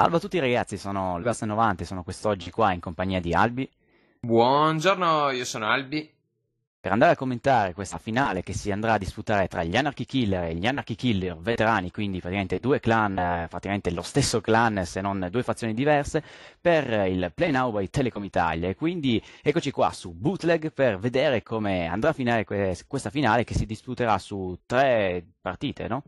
Salve a tutti ragazzi, sono Lucas 90 e sono quest'oggi qua in compagnia di Albi. Buongiorno, io sono Albi. Per andare a commentare questa finale che si andrà a disputare tra gli Anarchy Killer e gli Anarchy Killer veterani, quindi praticamente due clan, eh, praticamente lo stesso clan se non due fazioni diverse, per il Play Now by Telecom Italia. E quindi eccoci qua su Bootleg per vedere come andrà a finire questa finale che si disputerà su tre partite, no?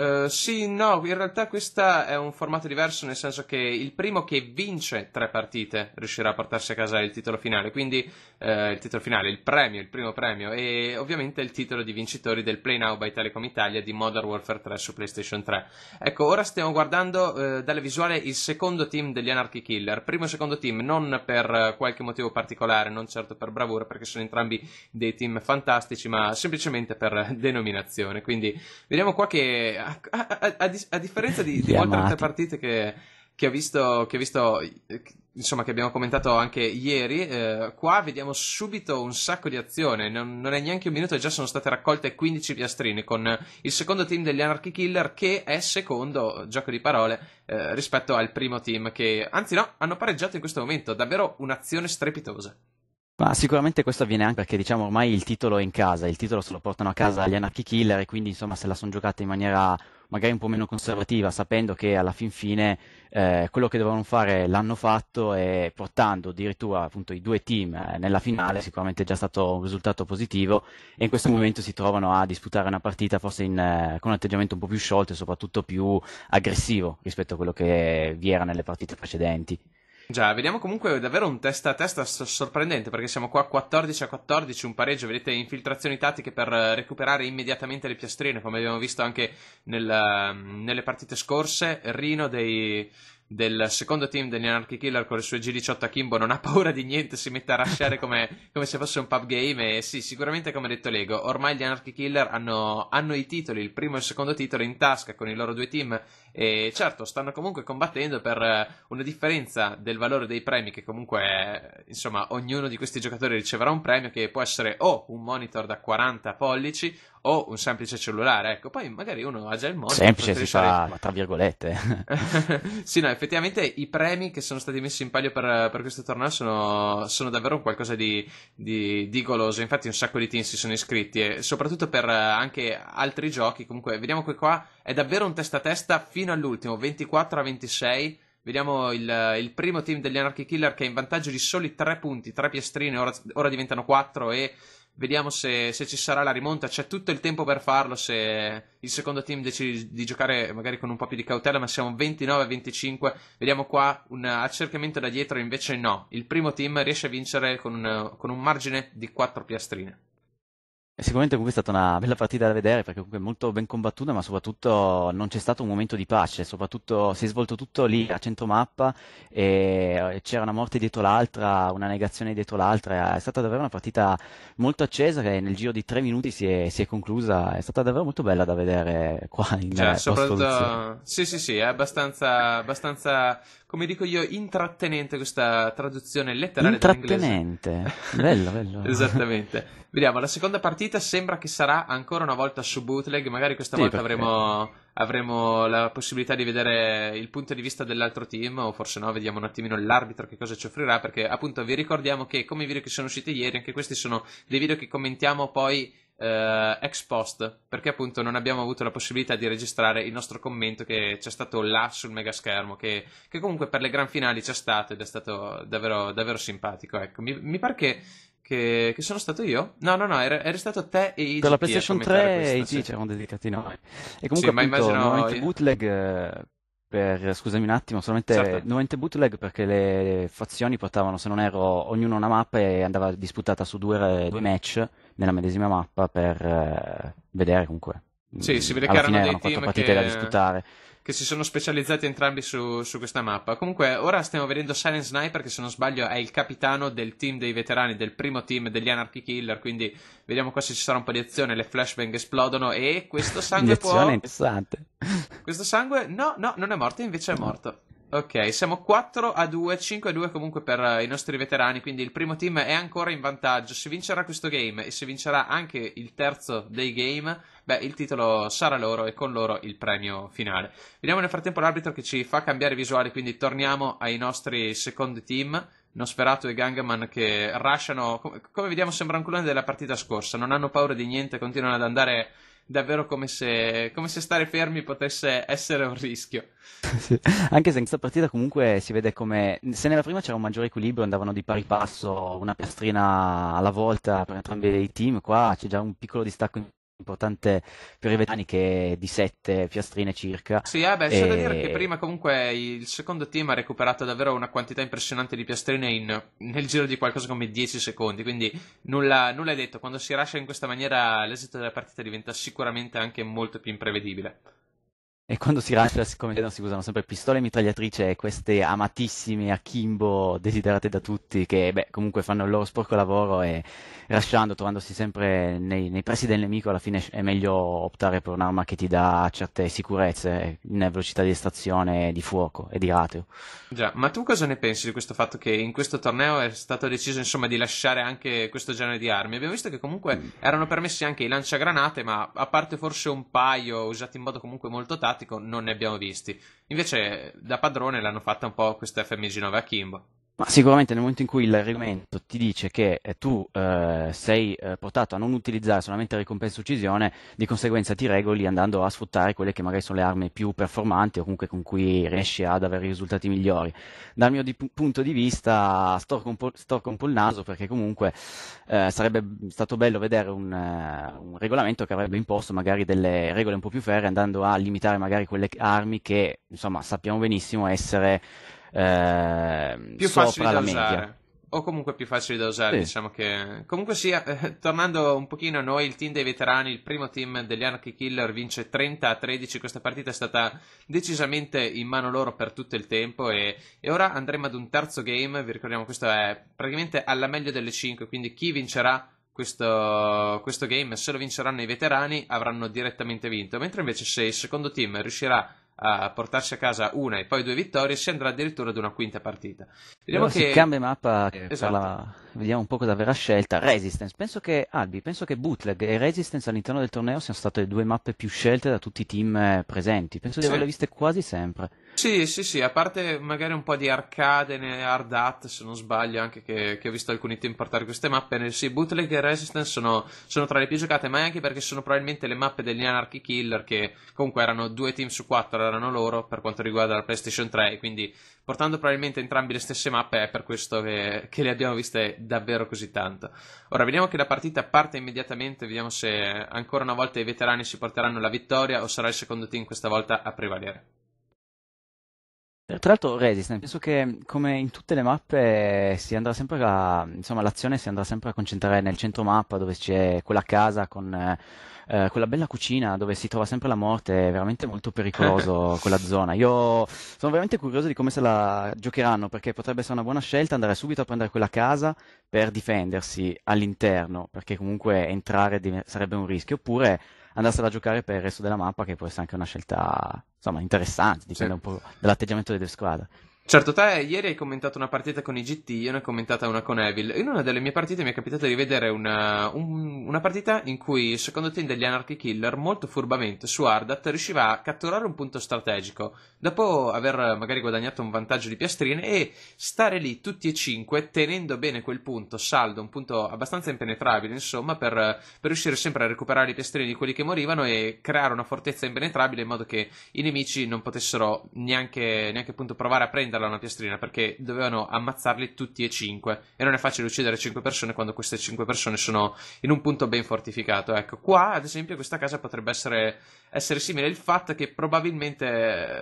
Eh, sì, no, in realtà questo è un formato diverso, nel senso che il primo che vince tre partite riuscirà a portarsi a casa il titolo finale, quindi uh, il titolo finale, il premio, il primo premio e ovviamente il titolo di vincitori del Play Now by Telecom Italia di Modern Warfare 3 su PlayStation 3. Ecco, ora stiamo guardando uh, eh, dalle visuale il secondo team degli Anarchy Killer, primo e secondo team non per qualche motivo particolare, non certo per bravura, perché sono entrambi dei team fantastici, ma semplicemente per denominazione. Quindi vediamo qua che a, a, a, differenza di, di molte altre partite che, che ha visto, che ha visto insomma, che abbiamo commentato anche ieri. Eh, qua vediamo subito un sacco di azione. Non, non, è neanche un minuto e già sono state raccolte 15 piastrine con il secondo team degli Anarchy Killer, che è secondo, gioco di parole, eh, rispetto al primo team, che anzi, no, hanno pareggiato in questo momento. Davvero un'azione strepitosa. Ma sicuramente questo avviene anche perché diciamo ormai il titolo è in casa, il titolo se lo portano a casa gli Anarchy Killer e quindi insomma se la sono giocata in maniera magari un po' meno conservativa, sapendo che alla fin fine eh, quello che dovevano fare l'hanno fatto e portando addirittura appunto i due team eh, nella finale, sicuramente è già stato un risultato positivo e in questo momento si trovano a disputare una partita forse in, eh, con un atteggiamento un po' più sciolto e soprattutto più aggressivo rispetto a quello che vi era nelle partite precedenti. Già, vediamo comunque davvero un testa a testa sorprendente perché siamo qua 14 a 14, un pareggio, vedete infiltrazioni tattiche per eh, recuperare immediatamente le piastrine, come abbiamo visto anche nel, ehm, nelle partite scorse. Rino dei, del secondo team degli Anarchy Killer con le sue G18 a Kimbo non ha paura di niente, si mette a rasciare come, come, se fosse un pub game e sì, sicuramente come ha detto Lego, ormai gli Anarchy Killer hanno, hanno i titoli, il primo e il secondo titolo in tasca con i loro due team e certo, stanno comunque combattendo per eh, una differenza del valore dei premi, che comunque, eh, insomma, ognuno di questi giocatori riceverà un premio che può essere o un monitor da 40 pollici o un semplice cellulare. Ecco, poi magari uno ha già il monitor. Semplice, si fa tra virgolette. sì, no, effettivamente i premi che sono stati messi in palio per, per questo torneo sono, sono, davvero qualcosa di, di, di, goloso. Infatti, un sacco di team si sono iscritti, e soprattutto per eh, anche altri giochi. Comunque, vediamo che qua è davvero un testa a testa fino all'ultimo, 24 a 26. Vediamo il, il, primo team degli Anarchy Killer che è in vantaggio di soli 3 punti, 3 piastrine, ora, ora diventano 4 e vediamo se, se, ci sarà la rimonta. C'è tutto il tempo per farlo se il secondo team decide di giocare magari con un po' più di cautela, ma siamo 29-25. a Vediamo qua un accerchiamento da dietro, invece no. Il primo team riesce a vincere con un, con un margine di 4 piastrine. È sicuramente comunque è stata una bella partita da vedere perché comunque è molto ben combattuta, ma soprattutto non c'è stato un momento di pace, soprattutto si è svolto tutto lì a centro mappa e c'era una morte dietro l'altra, una negazione dietro l'altra, è stata davvero una partita molto accesa che nel giro di tre minuti si è, si è conclusa, è stata davvero molto bella da vedere qua in cioè, soprattutto... Sì, sì, sì, è abbastanza, abbastanza come dico io, intrattenente questa traduzione letterale Intrattenente, bello, bello. Esattamente. Vediamo, la seconda partita sembra che sarà ancora una volta su bootleg, magari questa sì, volta perché... avremo, avremo la possibilità di vedere il punto di vista dell'altro team, o forse no, vediamo un attimino l'arbitro che cosa ci offrirà, perché appunto vi ricordiamo che come i video che sono usciti ieri, anche questi sono dei video che commentiamo poi eh, ex post, perché appunto non abbiamo avuto la possibilità di registrare il nostro commento che c'è stato là sul megaschermo, che, che comunque per le gran finali c'è stato ed è stato davvero, davvero simpatico. Ecco, mi, mi pare che che, che, sono stato io? No, no, no, eri, eri stato te e IG. Per la PlayStation 3 e IG sì. c'erano dedicati noi. E comunque, sì, appunto, immagino... bootleg per, scusami un attimo, solamente certo. nuovamente bootleg perché le fazioni portavano, se non erro, ognuno una mappa e andava disputata su due, due match nella medesima mappa per eh, vedere comunque. Sì, si vede che erano dei team partite che... da disputare che si sono specializzati entrambi su, su, questa mappa. Comunque, ora stiamo vedendo Silent Sniper, che se non sbaglio è il capitano del team dei veterani, del primo team degli Anarchy Killer. Quindi, vediamo qua se ci sarà un po' di azione. Le flashbang esplodono e questo sangue può. interessante. Questo sangue, no, no, non è morto, invece è morto. Ok, siamo 4 a 2, 5 a 2 comunque per uh, i nostri veterani, quindi il primo team è ancora in vantaggio. Se vincerà questo game e se vincerà anche il terzo dei game, beh, il titolo sarà loro e con loro il premio finale. Vediamo nel frattempo l'arbitro che ci fa cambiare visuale, quindi torniamo ai nostri secondi team. Nosferatu e Gangman che rushano, come vediamo sembra un culone della partita scorsa, non hanno paura di niente, continuano ad andare davvero come se, come se, stare fermi potesse essere un rischio. Sì. Anche se in questa partita comunque si vede come se nella prima c'era un maggiore equilibrio, andavano di pari passo una piastrina alla volta per entrambi i team, qua c'è già un piccolo distacco in importante per i Piorevetani che è di 7 piastrine circa. Sì, eh c'è e... da dire che prima comunque il secondo team ha recuperato davvero una quantità impressionante di piastrine in, nel giro di qualcosa come 10 secondi, quindi nulla, nulla è detto, quando si lascia in questa maniera l'esito della partita diventa sicuramente anche molto più imprevedibile. E quando si rancia, come vedono, si usano sempre pistole, e mitragliatrice queste amatissime Akimbo desiderate da tutti che beh, comunque fanno il loro sporco lavoro e rasciando, trovandosi sempre nei, nei, pressi del nemico, alla fine è meglio optare per un'arma che ti dà certe sicurezze in velocità di estrazione, di fuoco e di rateo. Già, ma tu cosa ne pensi di questo fatto che in questo torneo è stato deciso insomma di lasciare anche questo genere di armi? Abbiamo visto che comunque mm. erano permessi anche i lanciagranate, ma a parte forse un paio usati in modo comunque molto tattico, pratico non ne abbiamo visti. Invece da padrone l'hanno fatta un po' questa FMG9 a Kimbo. Ma sicuramente nel momento in cui il regolamento ti dice che eh, tu eh, sei eh, portato a non utilizzare solamente ricompensa uccisione, di conseguenza ti regoli andando a sfruttare quelle che magari sono le armi più performanti o comunque con cui riesci ad avere risultati migliori. Dal mio di punto di vista storco un, po', storco un po' il naso perché comunque eh, sarebbe stato bello vedere un, eh, un, regolamento che avrebbe imposto magari delle regole un po' più ferre andando a limitare magari quelle armi che insomma sappiamo benissimo essere eh, più sopra la usare. media o comunque più facili da usare, sì. diciamo che... Comunque sia, eh, tornando un pochino a noi, il team dei veterani, il primo team degli Anarchy Killer vince 30 a 13, questa partita è stata decisamente in mano loro per tutto il tempo e, e ora andremo ad un terzo game, vi ricordiamo questo è praticamente alla meglio delle 5, quindi chi vincerà questo, questo game, se lo vinceranno i veterani avranno direttamente vinto, mentre invece se il secondo team riuscirà a portarsi a casa una e poi due vittorie, si andrà addirittura ad una quinta partita. Vediamo allora che... si cambia mappa, esatto. la... vediamo un po' cosa verrà scelta. Resistance, penso che, Albi, penso che Bootleg e Resistance all'interno del torneo siano state le due mappe più scelte da tutti i team eh, presenti, penso sì. di averle viste quasi sempre. Sì, sì, sì, a parte magari un po' di arcade, e hard hat, se non sbaglio, anche che, che ho visto alcuni team portare queste mappe, sì, Bootleg e Resistance sono, sono tra le più giocate, ma è anche perché sono probabilmente le mappe degli Anarchy Killer, che comunque erano due team su quattro erano loro per quanto riguarda la PlayStation 3, quindi portando probabilmente entrambi le stesse mappe è per questo che, che le abbiamo viste davvero così tanto. Ora vediamo che la partita parte immediatamente, vediamo se ancora una volta i veterani si porteranno la vittoria o sarà il secondo team questa volta a prevalere. Eh, tra l'altro Resistance, penso che come in tutte le mappe si andrà sempre a, insomma, l'azione si andrà sempre a concentrare nel centro mappa dove c'è quella casa con eh, eh quella bella cucina dove si trova sempre la morte, è veramente molto pericoloso quella zona. Io sono veramente curioso di come se la giocheranno perché potrebbe essere una buona scelta andare subito a prendere quella casa per difendersi all'interno perché comunque entrare sarebbe un rischio oppure andarsela a giocare per il resto della mappa, che può essere anche una scelta insomma, interessante, dipende sì. un po' dall'atteggiamento delle squadre. Certo, te ieri hai commentato una partita con i GT, io ne ho commentata una con Evil. In una delle mie partite mi è capitato di vedere una, un, una partita in cui, secondo team degli Anarchy Killer, molto furbamente su Ardat riusciva a catturare un punto strategico, dopo aver magari guadagnato un vantaggio di piastrine e stare lì tutti e cinque, tenendo bene quel punto saldo, un punto abbastanza impenetrabile, insomma, per, per riuscire sempre a recuperare i piastrini di quelli che morivano e creare una fortezza impenetrabile in modo che i nemici non potessero neanche, neanche provare a prendere ucciderla una piastrina perché dovevano ammazzarli tutti e cinque e non è facile uccidere cinque persone quando queste cinque persone sono in un punto ben fortificato. Ecco, qua ad esempio questa casa potrebbe essere, essere simile. Il fatto che probabilmente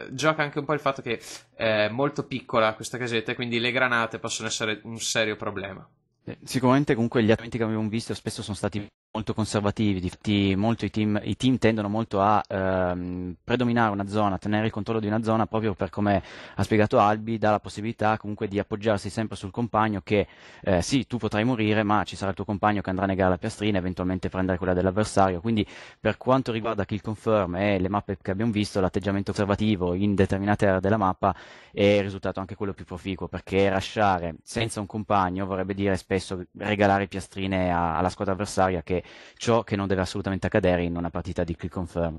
eh, gioca anche un po' il fatto che è molto piccola questa casetta e quindi le granate possono essere un serio problema. Eh, sicuramente comunque gli attenti che abbiamo visto spesso sono stati molto conservativi, di, molto i, team, i, team, tendono molto a ehm, predominare una zona, tenere il controllo di una zona proprio per come ha spiegato Albi, dà la possibilità comunque di appoggiarsi sempre sul compagno che eh, sì, tu potrai morire, ma ci sarà il tuo compagno che andrà a negare la piastrina e eventualmente prendere quella dell'avversario. Quindi per quanto riguarda kill confirm e le mappe che abbiamo visto, l'atteggiamento conservativo in determinate aree della mappa è risultato anche quello più proficuo, perché lasciare senza un compagno vorrebbe dire spesso regalare piastrine alla squadra avversaria che ciò che non deve assolutamente accadere in una partita di click confirm.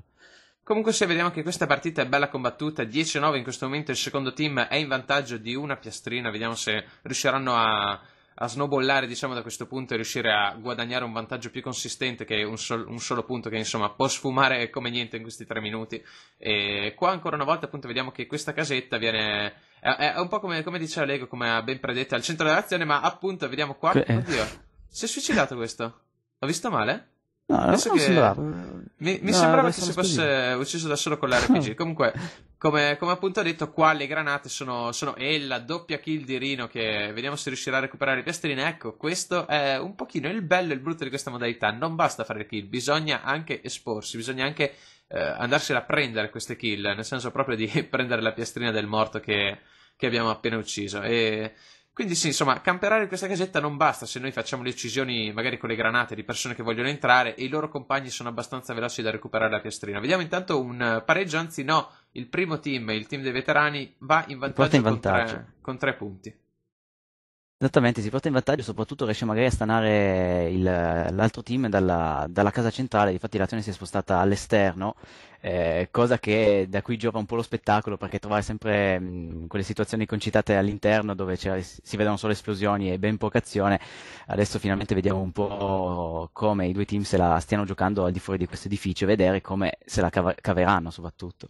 Comunque se vediamo che questa partita è bella combattuta, 10-9 in questo momento il secondo team è in vantaggio di una piastrina, vediamo se riusciranno a, a snowballare diciamo, da questo punto e riuscire a guadagnare un vantaggio più consistente che un, sol- un, solo punto che insomma può sfumare come niente in questi tre minuti. E qua ancora una volta appunto vediamo che questa casetta viene... È, è un po' come, come diceva Lego, come ha ben predetto al centro dell'azione, ma appunto vediamo qua... Oddio, si è suicidato questo? L'ho vista male? No, non che... sembrava. Mi, mi no, sembrava che si fosse ucciso da solo con l'RPG. Comunque, come, come, appunto ho detto, qua le granate sono, sono e la doppia kill di Rino che vediamo se riuscirà a recuperare i piastrine. Ecco, questo è un pochino il bello e il brutto di questa modalità. Non basta fare kill, bisogna anche esporsi, bisogna anche eh, andarsela a prendere queste kill, nel senso proprio di prendere la piastrina del morto che, che abbiamo appena ucciso. E quindi sì, insomma, camperare in questa casetta non basta se noi facciamo le uccisioni magari con le granate di persone che vogliono entrare e i loro compagni sono abbastanza veloci da recuperare la piastrina. Vediamo intanto un pareggio, anzi no, il primo team, il team dei veterani, va in vantaggio, in vantaggio. Con, tre, con, tre, punti. Esattamente, si porta in vantaggio, soprattutto riesce magari a stanare il, l'altro team dalla, dalla casa centrale, infatti l'azione si è spostata all'esterno eh, cosa che da qui giova un po' lo spettacolo perché trovare sempre mh, mm, quelle situazioni concitate all'interno dove si vedono solo esplosioni e ben poca azione, adesso finalmente vediamo un po' come i due team se la stiano giocando al di fuori di questo edificio e vedere come se la cav- caveranno soprattutto.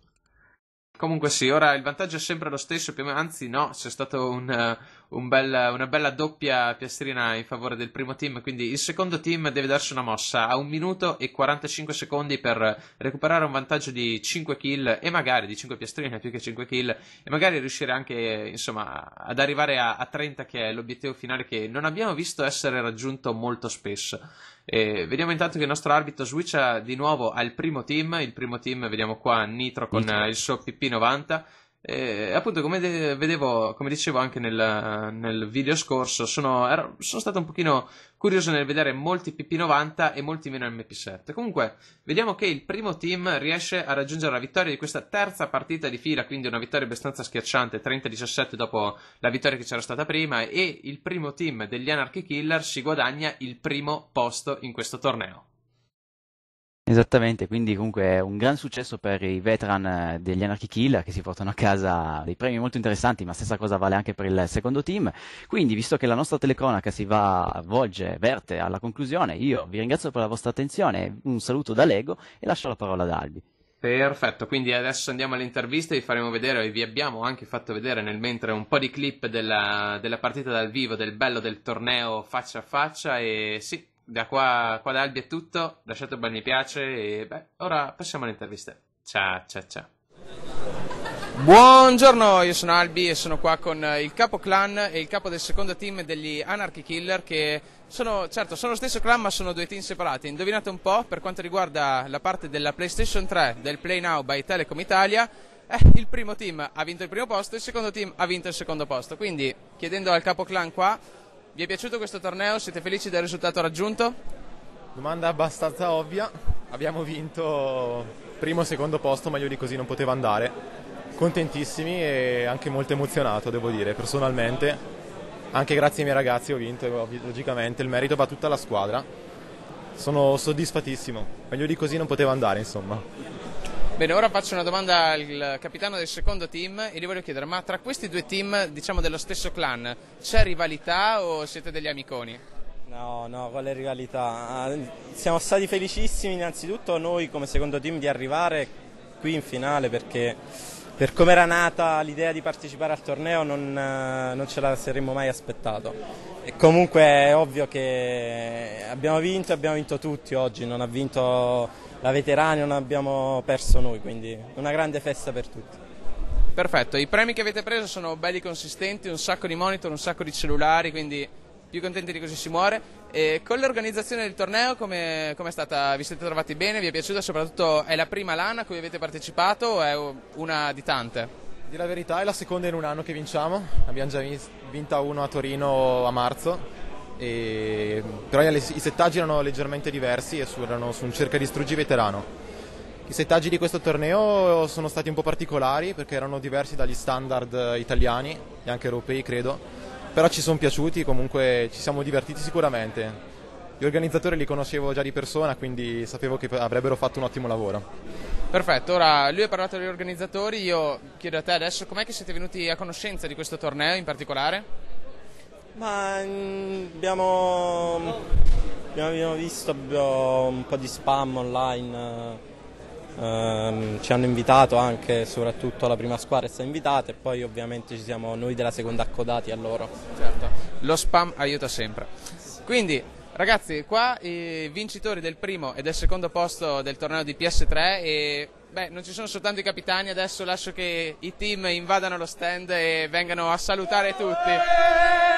Comunque sì, ora il vantaggio è sempre lo stesso, anzi no, c'è stato un, eh, un bel, una bella doppia piastrina in favore del primo team. Quindi il secondo team deve darsi una mossa a 1 minuto e 45 secondi per recuperare un vantaggio di 5 kill e magari di 5 piastrine più che 5 kill e magari riuscire anche insomma ad arrivare a, a 30 che è l'obiettivo finale che non abbiamo visto essere raggiunto molto spesso. E vediamo intanto che il nostro arbitro switcha di nuovo al primo team. Il primo team vediamo qua Nitro con Nitro. il suo PP90 e, appunto, come de- vedevo, come dicevo anche nel, nel video scorso, sono, ero, sono, stato un pochino curioso nel vedere molti PP90 e molti meno MP7. Comunque, vediamo che il primo team riesce a raggiungere la vittoria di questa terza partita di fila, quindi una vittoria abbastanza schiacciante, 30-17 dopo la vittoria che c'era stata prima, e il primo team degli Anarchy Killer si guadagna il primo posto in questo torneo. Esattamente, quindi comunque è un gran successo per i veteran eh, degli Anarchy Kill che si portano a casa dei premi molto interessanti, ma stessa cosa vale anche per il secondo team. Quindi, visto che la nostra telecronaca si va, volge, verte alla conclusione, io vi ringrazio per la vostra attenzione, un saluto da Lego e lascio la parola ad Albi. Perfetto, quindi adesso andiamo all'intervista e vi faremo vedere e vi abbiamo anche fatto vedere nel mentre un po' di clip della, della partita dal vivo, del bello del torneo faccia a faccia e sì, da qua, qua da Albi è tutto, lasciate un bel mi piace e beh, ora passiamo alle interviste. Ciao, ciao, ciao. Buongiorno, io sono Albi e sono qua con eh, il capo clan e il capo del secondo team degli Anarchy Killer che sono, certo, sono lo stesso clan ma sono due team separati. Indovinate un po' per quanto riguarda la parte della PlayStation 3 del Play Now by Telecom Italia. Eh, il primo team ha vinto il primo posto, il secondo team ha vinto il secondo posto. Quindi, chiedendo al capo clan qua, vi è piaciuto questo torneo? Siete felici del risultato raggiunto? Domanda abbastanza ovvia. Abbiamo vinto primo e secondo posto, meglio di così non poteva andare. Contentissimi e anche molto emozionato, devo dire, personalmente. Anche grazie ai miei ragazzi ho vinto, logicamente il merito va a tutta la squadra. Sono soddisfatissimo. Meglio di così non poteva andare, insomma. Bene, ora faccio una domanda al capitano del secondo team e gli voglio chiedere, ma tra questi due team, diciamo dello stesso clan, c'è rivalità o siete degli amiconi? No, no, quale rivalità? Ah, siamo stati felicissimi innanzitutto noi come secondo team di arrivare qui in finale perché per come era nata l'idea di partecipare al torneo non, eh, non, ce la saremmo mai aspettato. E comunque è ovvio che abbiamo vinto e abbiamo vinto tutti oggi, non ha vinto la veterana non abbiamo perso noi, quindi una grande festa per tutti. Perfetto, i premi che avete preso sono belli consistenti, un sacco di monitor, un sacco di cellulari, quindi più contenti di così si muore. E con l'organizzazione del torneo come, come è stata? Vi siete trovati bene? Vi è piaciuta? Soprattutto è la prima LAN a cui avete partecipato o è una di tante? Di la verità è la seconda in un anno che vinciamo, abbiamo già vinta uno a Torino a marzo e, però i settaggi erano leggermente diversi e su, erano su un cerca distruggi veterano. I settaggi di questo torneo sono stati un po' particolari perché erano diversi dagli standard italiani e anche europei credo, però ci sono piaciuti, comunque ci siamo divertiti sicuramente. Gli organizzatori li conoscevo già di persona, quindi sapevo che avrebbero fatto un ottimo lavoro. Perfetto, ora lui ha parlato degli organizzatori, io chiedo a te adesso com'è che siete venuti a conoscenza di questo torneo in particolare? Ma mm, abbiamo, abbiamo visto abbiamo un po' di spam online, eh, ehm, ci hanno invitato anche, soprattutto la prima squadra è stata invitata e poi ovviamente ci siamo noi della seconda accodati a loro. Certo, lo spam aiuta sempre. Quindi ragazzi, qua i vincitori del primo e del secondo posto del torneo di PS3 e Beh, non ci sono soltanto i capitani, adesso lascio che i team invadano lo stand e vengano a salutare tutti.